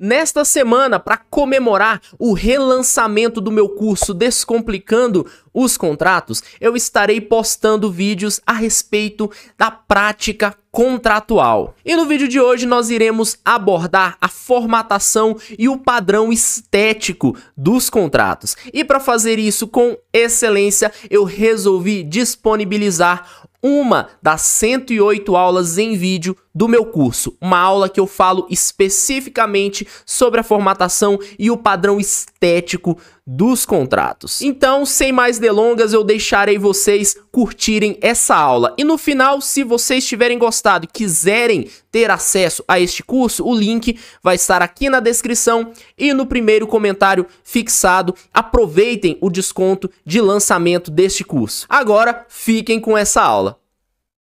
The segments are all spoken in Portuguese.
Nesta semana, para comemorar o relançamento do meu curso Descomplicando os Contratos, eu estarei postando vídeos a respeito da prática contratual. E no vídeo de hoje nós iremos abordar a formatação e o padrão estético dos contratos. E para fazer isso com excelência, eu resolvi disponibilizar uma das 108 aulas em vídeo do meu curso, uma aula que eu falo especificamente sobre a formatação e o padrão estético dos contratos. Então, sem mais delongas, eu deixarei vocês curtirem essa aula. E no final, se vocês tiverem gostado e quiserem ter acesso a este curso, o link vai estar aqui na descrição e no primeiro comentário fixado. Aproveitem o desconto de lançamento deste curso. Agora, fiquem com essa aula.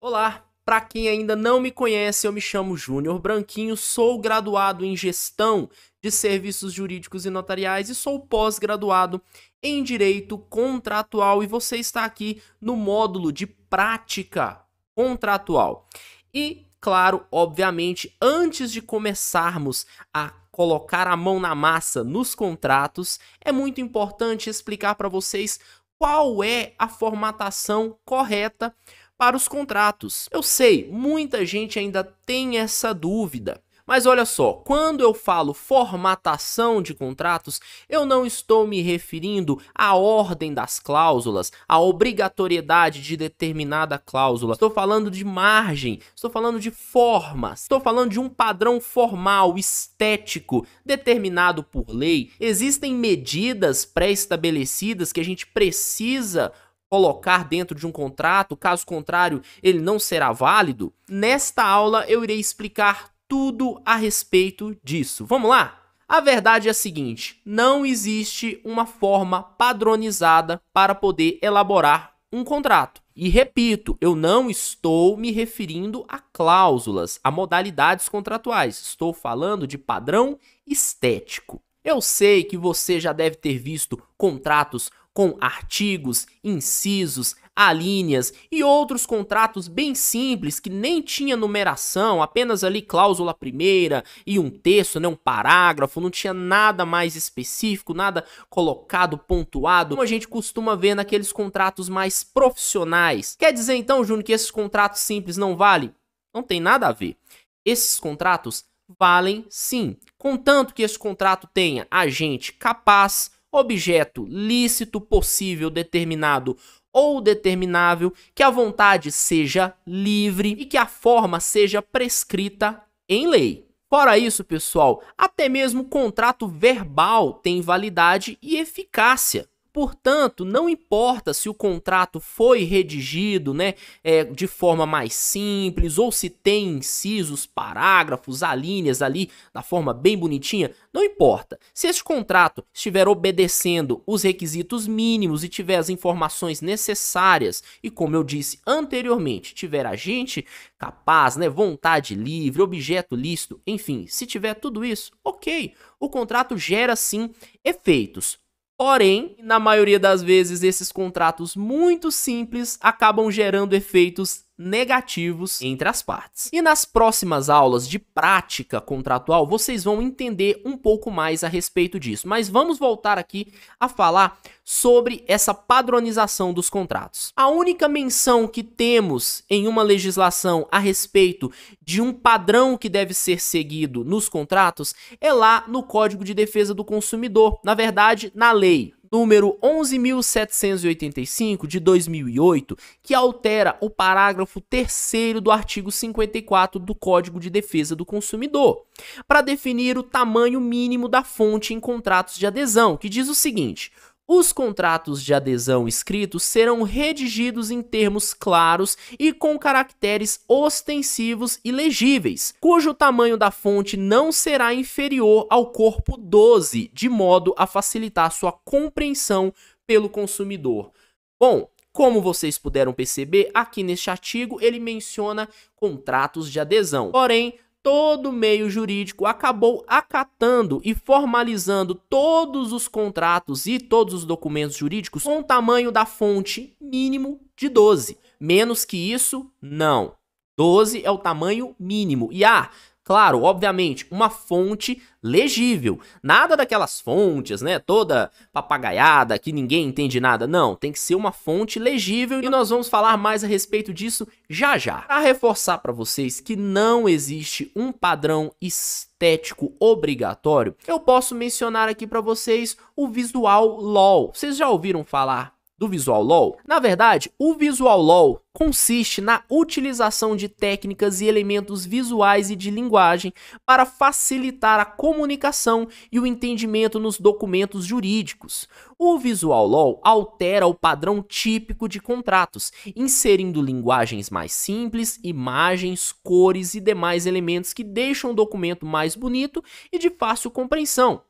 Olá, para quem ainda não me conhece, eu me chamo Júnior Branquinho, sou graduado em Gestão de Serviços Jurídicos e Notariais e sou pós-graduado em Direito Contratual e você está aqui no módulo de Prática Contratual. E, claro, obviamente, antes de começarmos a colocar a mão na massa nos contratos, é muito importante explicar para vocês qual é a formatação correta para os contratos. Eu sei, muita gente ainda tem essa dúvida. Mas olha só, quando eu falo formatação de contratos, eu não estou me referindo à ordem das cláusulas, à obrigatoriedade de determinada cláusula. Estou falando de margem, estou falando de formas, estou falando de um padrão formal, estético, determinado por lei. Existem medidas pré-estabelecidas que a gente precisa colocar dentro de um contrato, caso contrário, ele não será válido? Nesta aula eu irei explicar tudo a respeito disso. Vamos lá? A verdade é a seguinte: não existe uma forma padronizada para poder elaborar um contrato. E repito, eu não estou me referindo a cláusulas, a modalidades contratuais. Estou falando de padrão estético. Eu sei que você já deve ter visto contratos com artigos, incisos, alíneas e outros contratos bem simples que nem tinha numeração, apenas ali cláusula primeira e um texto, né, um parágrafo, não tinha nada mais específico, nada colocado, pontuado, como a gente costuma ver naqueles contratos mais profissionais. Quer dizer então, Júnior, que esses contratos simples não valem? Não tem nada a ver. Esses contratos valem sim, contanto que esse contrato tenha agente capaz, objeto lícito, possível, determinado ou determinável, que a vontade seja livre e que a forma seja prescrita em lei. Fora isso, pessoal, até mesmo o contrato verbal tem validade e eficácia. Portanto, não importa se o contrato foi redigido né, é, de forma mais simples ou se tem incisos, parágrafos, alíneas ali da forma bem bonitinha, não importa. Se este contrato estiver obedecendo os requisitos mínimos e tiver as informações necessárias e, como eu disse anteriormente, tiver agente capaz, né, vontade livre, objeto lícito, enfim, se tiver tudo isso, ok, o contrato gera sim efeitos Porém, na maioria das vezes, esses contratos muito simples acabam gerando efeitos negativos entre as partes. E nas próximas aulas de prática contratual, vocês vão entender um pouco mais a respeito disso. Mas vamos voltar aqui a falar sobre essa padronização dos contratos. A única menção que temos em uma legislação a respeito de um padrão que deve ser seguido nos contratos é lá no Código de Defesa do Consumidor, na verdade, na lei número 11.785 de 2008, que altera o parágrafo 3 do artigo 54 do Código de Defesa do Consumidor, para definir o tamanho mínimo da fonte em contratos de adesão, que diz o seguinte: os contratos de adesão escritos serão redigidos em termos claros e com caracteres ostensivos e legíveis, cujo tamanho da fonte não será inferior ao corpo 12, de modo a facilitar sua compreensão pelo consumidor. Bom, como vocês puderam perceber, aqui neste artigo ele menciona contratos de adesão. Porém, todo o meio jurídico acabou acatando e formalizando todos os contratos e todos os documentos jurídicos com o tamanho da fonte mínimo de 12. Menos que isso, não. 12 é o tamanho mínimo. E ah, Claro, obviamente, uma fonte legível. Nada daquelas fontes, né? Toda papagaiada que ninguém entende nada. Não, tem que ser uma fonte legível e nós vamos falar mais a respeito disso já já. Para reforçar para vocês que não existe um padrão estético obrigatório, eu posso mencionar aqui para vocês o visual LOL. Vocês já ouviram falar do Visual LoL? Na verdade, o Visual LoL consiste na utilização de técnicas e elementos visuais e de linguagem para facilitar a comunicação e o entendimento nos documentos jurídicos. O Visual LoL altera o padrão típico de contratos, inserindo linguagens mais simples, imagens, cores e demais elementos que deixam o documento mais bonito e de fácil compreensão.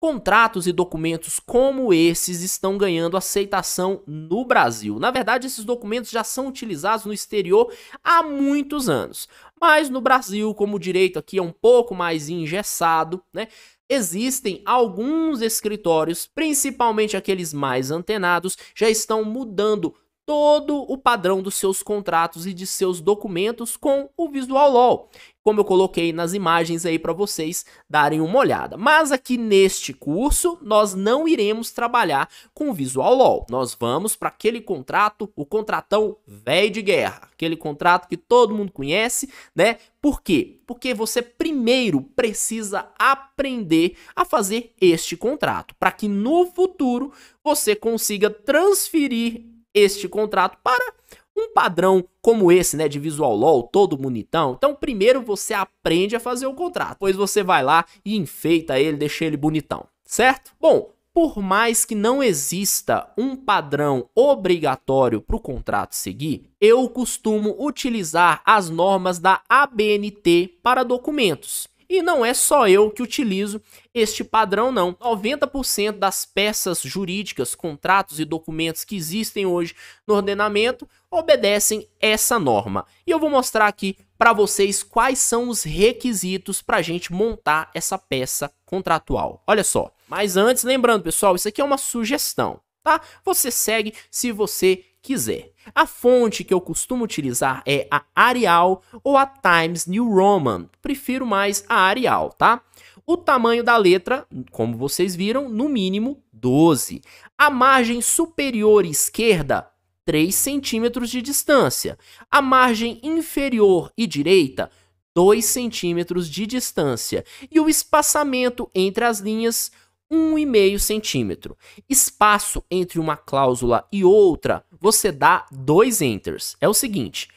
Contratos e documentos como esses estão ganhando aceitação no Brasil. Na verdade, esses documentos já são utilizados no exterior há muitos anos. Mas no Brasil, como o direito aqui é um pouco mais engessado, né? Existem alguns escritórios, principalmente aqueles mais antenados, já estão mudando todo o padrão dos seus contratos e de seus documentos com o Visual Law como eu coloquei nas imagens aí para vocês darem uma olhada. Mas aqui neste curso, nós não iremos trabalhar com Visual LoL. Nós vamos para aquele contrato, o contratão velho de guerra, aquele contrato que todo mundo conhece, né? Por quê? Porque você primeiro precisa aprender a fazer este contrato, para que no futuro você consiga transferir este contrato para um padrão como esse, né, de visual LOL, todo bonitão. Então, primeiro você aprende a fazer o contrato, depois você vai lá e enfeita ele, deixa ele bonitão, certo? Bom, por mais que não exista um padrão obrigatório para o contrato seguir, eu costumo utilizar as normas da ABNT para documentos. E não é só eu que utilizo este padrão, não. 90% das peças jurídicas, contratos e documentos que existem hoje no ordenamento obedecem essa norma. E eu vou mostrar aqui para vocês quais são os requisitos para a gente montar essa peça contratual. Olha só. Mas antes, lembrando, pessoal, isso aqui é uma sugestão, tá? Você segue se você quiser. A fonte que eu costumo utilizar é a Arial ou a Times New Roman. Prefiro mais a Arial, tá? O tamanho da letra, como vocês viram, no mínimo 12. A margem superior esquerda, 3 centímetros de distância. A margem inferior e direita, 2 centímetros de distância. E o espaçamento entre as linhas, 1,5 centímetro. Espaço entre uma cláusula e outra, você dá dois enters. É o seguinte,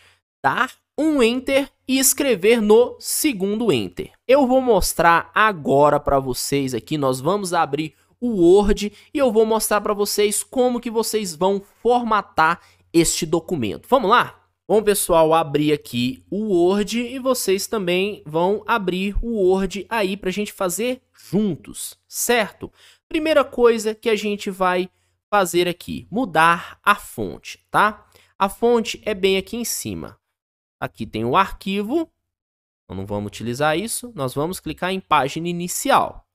dar um enter e escrever no segundo enter. Eu vou mostrar agora para vocês aqui, nós vamos abrir o Word e eu vou mostrar para vocês como que vocês vão formatar este documento. Vamos lá? Bom, pessoal, abri aqui o Word e vocês também vão abrir o Word aí para a gente fazer juntos, certo? Primeira coisa que a gente vai fazer aqui, mudar a fonte, tá? A fonte é bem aqui em cima. Aqui tem o arquivo, então não vamos utilizar isso. Nós vamos clicar em página inicial.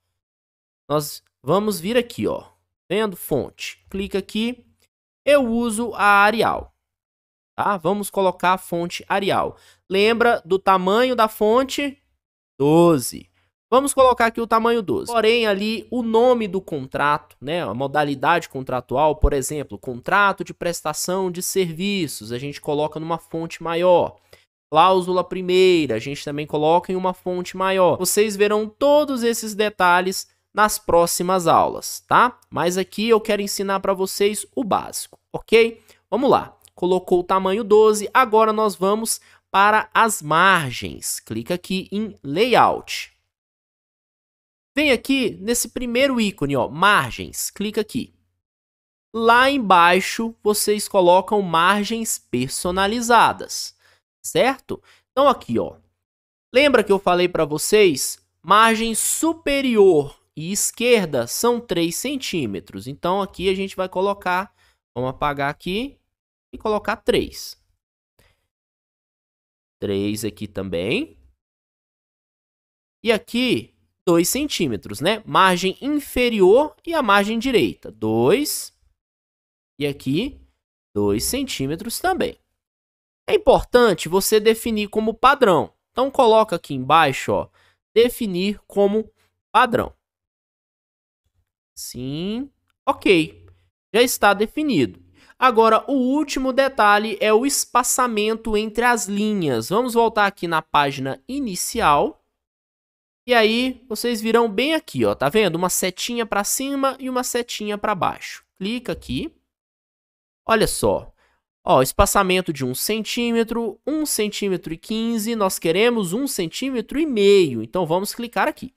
Nós vamos vir aqui, ó, vendo fonte. Clica aqui, eu uso a Arial. Tá? Vamos colocar a fonte Arial. Lembra do tamanho da fonte? 12. Vamos colocar aqui o tamanho 12. Porém, ali o nome do contrato, né, a modalidade contratual, por exemplo, contrato de prestação de serviços, a gente coloca numa fonte maior. Cláusula primeira, a gente também coloca em uma fonte maior. Vocês verão todos esses detalhes nas próximas aulas, tá? Mas aqui eu quero ensinar para vocês o básico, ok? Vamos lá colocou o tamanho 12. Agora nós vamos para as margens. Clica aqui em Layout. Vem aqui nesse primeiro ícone, ó, margens. Clica aqui. Lá embaixo, vocês colocam margens personalizadas, certo? Então aqui, ó. Lembra que eu falei para vocês? Margem superior e esquerda são 3 centímetros. Então aqui a gente vai colocar, vamos apagar aqui, colocar 3. 3 aqui também. E aqui, 2 centímetros, né? Margem inferior e a margem direita. 2. E aqui, 2 centímetros também. É importante você definir como padrão. Então, coloca aqui embaixo, ó, definir como padrão. Sim, ok. Já está definido. Agora, o último detalhe é o espaçamento entre as linhas. Vamos voltar aqui na página inicial. E aí, vocês virão bem aqui, ó, tá vendo? Uma setinha para cima e uma setinha para baixo. Clica aqui. Olha só, Ó, espaçamento de 1 centímetro, 1 centímetro e 15, nós queremos 1 centímetro e meio, então vamos clicar aqui.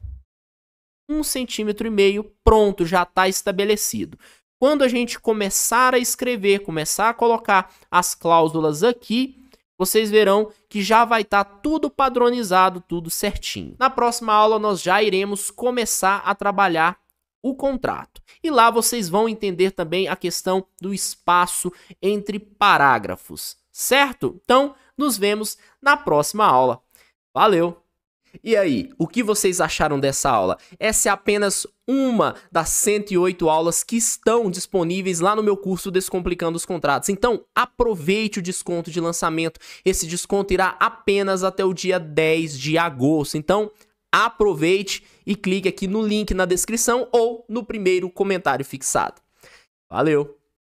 1 centímetro e meio, pronto, já está estabelecido. Quando a gente começar a escrever, começar a colocar as cláusulas aqui, vocês verão que já vai estar tá tudo padronizado, tudo certinho. Na próxima aula nós já iremos começar a trabalhar o contrato. E lá vocês vão entender também a questão do espaço entre parágrafos, certo? Então, nos vemos na próxima aula. Valeu! E aí, o que vocês acharam dessa aula? Essa é apenas uma das 108 aulas que estão disponíveis lá no meu curso Descomplicando os Contratos. Então, aproveite o desconto de lançamento. Esse desconto irá apenas até o dia 10 de agosto. Então, aproveite e clique aqui no link na descrição ou no primeiro comentário fixado. Valeu!